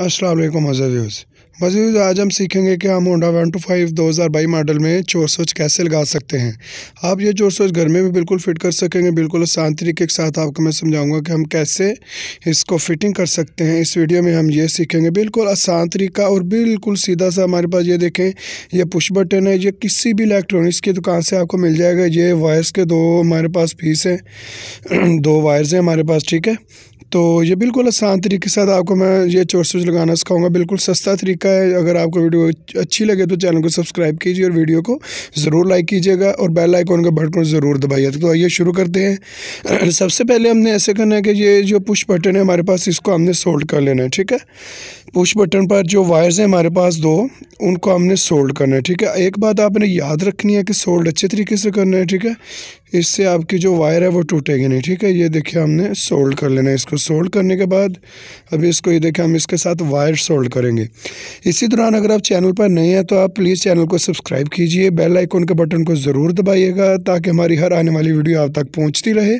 असलम मजा व्यूज़ मजीद आज हम सीखेंगे कि हम होंडा वन टू फाइव दो हज़ार बाई मॉडल में चोर सोच कैसे लगा सकते हैं आप ये चोर सोच घर में भी बिल्कुल फिट कर सकेंगे बिल्कुल आसान तरीके के साथ आपको मैं समझाऊंगा कि हम कैसे इसको फिटिंग कर सकते हैं इस वीडियो में हम ये सीखेंगे बिल्कुल आसान तरीका और बिल्कुल सीधा सा हमारे पास ये देखें यह पुश बटन है ये किसी भी इलेक्ट्रॉनिक्स की दुकान से आपको मिल जाएगा ये वायर्स के दो हमारे पास पीस हैं दो वायर्स हैं हमारे पास ठीक है तो ये बिल्कुल आसान तरीके के साथ आपको मैं ये चोर सोच लगाना सिखाऊंगा बिल्कुल सस्ता तरीका है अगर आपको वीडियो अच्छी लगे तो चैनल को सब्सक्राइब कीजिए और वीडियो को ज़रूर लाइक कीजिएगा और बेल आइकॉन का बटन ज़रूर दबाइए तो आइए शुरू करते हैं सबसे पहले हमने ऐसे करना है कि ये जो पुश बटन है हमारे पास इसको हमने सोल्ड कर लेना है ठीक है पुश बटन पर जो वायर्स हैं हमारे पास दो उनको हमने सोल्ड करना है ठीक है एक बात आपने याद रखनी है कि सोल्ड अच्छे तरीके से करना है ठीक है इससे आपकी जो वायर है वो टूटेगी नहीं ठीक है ये देखिए हमने सोल्ड कर लेना है इसको सोल्ड करने के बाद अभी इसको ये देखिए हम इसके साथ साथ वायर सोल्ड करेंगे इसी दौरान अगर आप चैनल पर नए हैं तो आप प्लीज़ चैनल को सब्सक्राइब कीजिए बेल आइकॉन के बटन को ज़रूर दबाइएगा ताकि हमारी हर आने वाली वीडियो आप तक पहुँचती रहे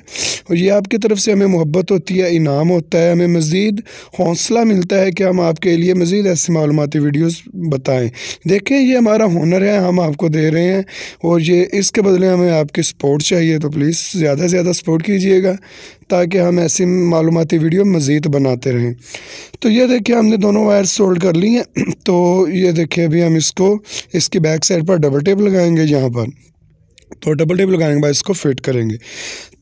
और ये आपकी तरफ से हमें मोहब्बत होती है इनाम होता है हमें मज़ीद हौसला मिलता है कि हम आपके लिए मज़ीद ऐसी मालूमती वीडियोज़ बताएँ देखें ये हमारा हुनर है हम आपको दे रहे हैं और ये इसके बदले हमें आपकी सपोर्ट चाहिए तो प्लीज़ ज़्यादा से ज़्यादा सपोर्ट कीजिएगा ताकि हम ऐसी मालूमती वीडियो मज़ीद बनाते रहें तो ये देखिए हमने दोनों वायर सोल्ड कर ली हैं तो ये देखिए अभी हम इसको इसकी बैक साइड पर डबल टेप लगाएंगे यहाँ पर तो डबल टेप लगाएंगे बाद इसको फिट करेंगे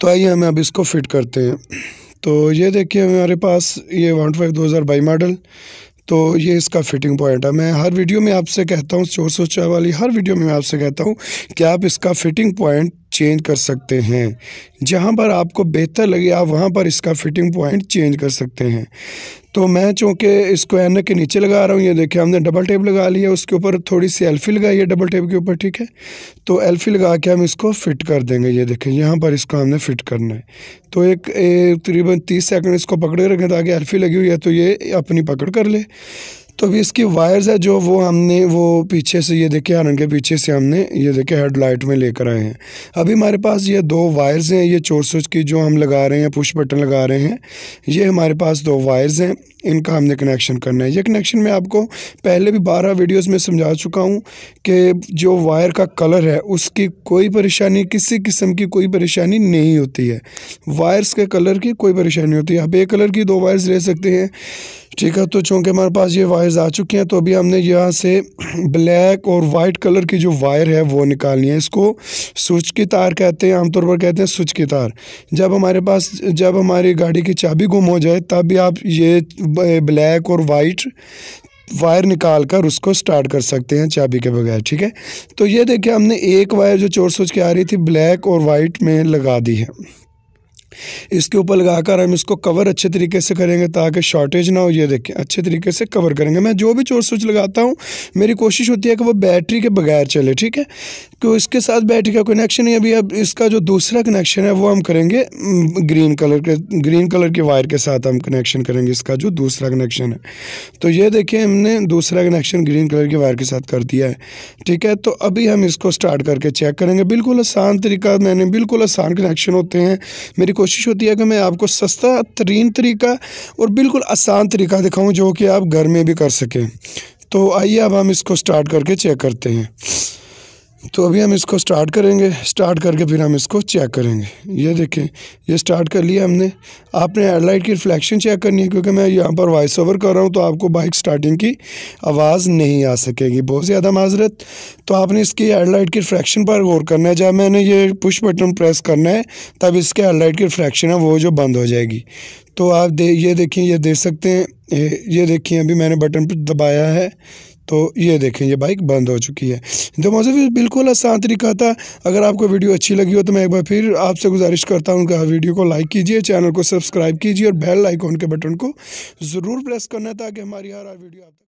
तो आइए हम अब इसको फिट करते हैं तो ये देखिए हमारे पास ये वन फाइव दो हज़ार बाई मॉडल तो ये इसका फिटिंग पॉइंट है मैं हर वीडियो में आपसे कहता हूँ चोर सोचा वाली हर वीडियो में मैं आपसे कहता हूँ कि आप इसका फिटिंग पॉइंट चेंज कर सकते हैं जहाँ पर आपको बेहतर लगे आप वहाँ पर इसका फिटिंग पॉइंट चेंज कर सकते हैं तो मैं चूँकि इसको एनक के नीचे लगा रहा हूँ ये देखिए हमने डबल टेप लगा लिया उसके ऊपर थोड़ी सी एल्फी लगाई है डबल टेप के ऊपर ठीक है तो एल्फी लगा के हम इसको फिट कर देंगे ये देखें यहाँ पर इसको हमने फिट करना है तो एक तकरीबन तीस सेकेंड इसको पकड़ रखें ताकि एल्फी लगी हुई है तो ये अपनी पकड़ कर ले तो अभी इसकी वायर्स है जो वो हमने वो पीछे से ये देखे हरन के पीछे से हमने ये देखे हेडलाइट में लेकर आए हैं अभी हमारे पास ये दो वायर्स हैं ये चोर स्विच की जो हम लगा रहे हैं पुश बटन लगा रहे हैं ये हमारे पास दो वायर्स हैं इनका हमने कनेक्शन करना है ये कनेक्शन मैं आपको पहले भी बारह वीडियोस में समझा चुका हूँ कि जो वायर का कलर है उसकी कोई परेशानी किसी किस्म की कोई परेशानी नहीं होती है वायर्स के कलर की कोई परेशानी होती है आप एक कलर की दो वायर्स ले सकते हैं ठीक है तो चूँकि हमारे पास ये वायर्स आ चुके हैं तो अभी हमने यहाँ से ब्लैक और वाइट कलर की जो वायर है वो निकालनी है इसको स्विच की तार कहते हैं आमतौर पर कहते हैं स्विच की तार जब हमारे पास जब हमारी गाड़ी की चाबी गुम हो जाए तब भी आप ये ब्लैक और वाइट वायर निकाल कर उसको स्टार्ट कर सकते हैं चाबी के बगैर ठीक है तो ये देखिए हमने एक वायर जो चोर सोच की आ रही थी ब्लैक और वाइट में लगा दी है इसके ऊपर लगाकर हम इसको कवर अच्छे तरीके से करेंगे ताकि शॉर्टेज ना हो ये देखें अच्छे तरीके से कवर करेंगे मैं जो भी चोर स्विच लगाता हूँ मेरी कोशिश होती है कि वो बैटरी के बगैर चले ठीक है क्यों इसके साथ बैटरी का कनेक्शन नहीं अभी अब इसका जो दूसरा कनेक्शन है वो हम करेंगे ग्रीन कलर के ग्रीन कलर के वायर के साथ हम कनेक्शन करेंगे इसका जो दूसरा कनेक्शन है तो ये देखिए हमने दूसरा कनेक्शन ग्रीन कलर के वायर के साथ कर दिया है ठीक है तो अभी हम इसको स्टार्ट करके चेक करेंगे बिल्कुल आसान तरीका मैंने बिल्कुल आसान कनेक्शन होते हैं मेरी कोशिश होती है कि मैं आपको सस्ता तरीन तरीका और बिल्कुल आसान तरीका दिखाऊँ जो कि आप घर में भी कर सकें तो आइए अब हम इसको स्टार्ट करके चेक करते हैं तो अभी हम इसको स्टार्ट करेंगे स्टार्ट करके फिर हम इसको चेक करेंगे ये देखें ये स्टार्ट कर लिया हमने आपने हेडलाइट की रिफ्लेक्शन चेक करनी है क्योंकि मैं यहाँ पर वॉइस ओवर कर रहा हूँ तो आपको बाइक स्टार्टिंग की आवाज़ नहीं आ सकेगी बहुत ज़्यादा माजरत तो आपने इसकी हेडलाइट की रिफ्लेक्शन पर गौर करना है जब मैंने ये पुश बटन प्रेस करना है तब इसके हेडलाइट की रिफ्लेक्शन है वो जो बंद हो जाएगी तो आप दे ये देखें ये देख सकते हैं ये देखिए अभी मैंने बटन पर दबाया है तो ये देखें ये बाइक बंद हो चुकी है तो मौजूद बिल्कुल आसान तरीका था अगर आपको वीडियो अच्छी लगी हो तो मैं एक बार फिर आपसे गुजारिश करता हूँ कि वीडियो को लाइक कीजिए चैनल को सब्सक्राइब कीजिए और बेल आइकॉन के बटन को ज़रूर प्रेस करना ताकि हमारी हर वीडियो आप